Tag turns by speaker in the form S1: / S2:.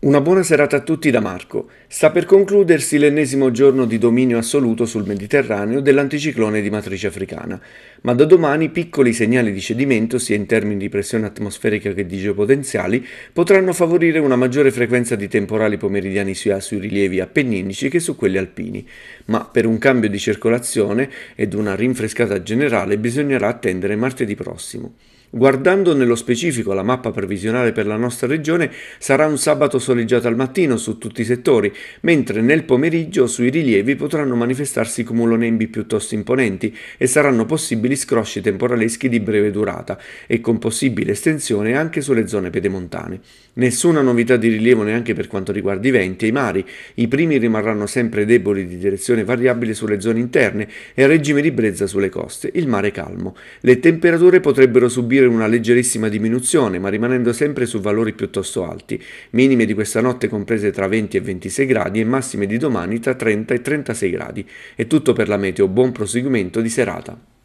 S1: Una buona serata a tutti da Marco. Sta per concludersi l'ennesimo giorno di dominio assoluto sul Mediterraneo dell'anticiclone di matrice africana, ma da domani piccoli segnali di cedimento, sia in termini di pressione atmosferica che di geopotenziali, potranno favorire una maggiore frequenza di temporali pomeridiani sia sui rilievi appenninici che su quelli alpini, ma per un cambio di circolazione ed una rinfrescata generale bisognerà attendere martedì prossimo. Guardando nello specifico la mappa previsionale per la nostra regione, sarà un sabato soleggiato al mattino su tutti i settori, mentre nel pomeriggio sui rilievi potranno manifestarsi cumulonembi piuttosto imponenti e saranno possibili scrosci temporaleschi di breve durata e con possibile estensione anche sulle zone pedemontane. Nessuna novità di rilievo neanche per quanto riguarda i venti e i mari, i primi rimarranno sempre deboli di direzione variabile sulle zone interne e a regime di brezza sulle coste, il mare calmo. Le temperature potrebbero subire subire una leggerissima diminuzione, ma rimanendo sempre su valori piuttosto alti, minime di questa notte comprese tra 20 e 26 gradi e massime di domani tra 30 e 36 gradi. È tutto per la meteo, buon proseguimento di serata.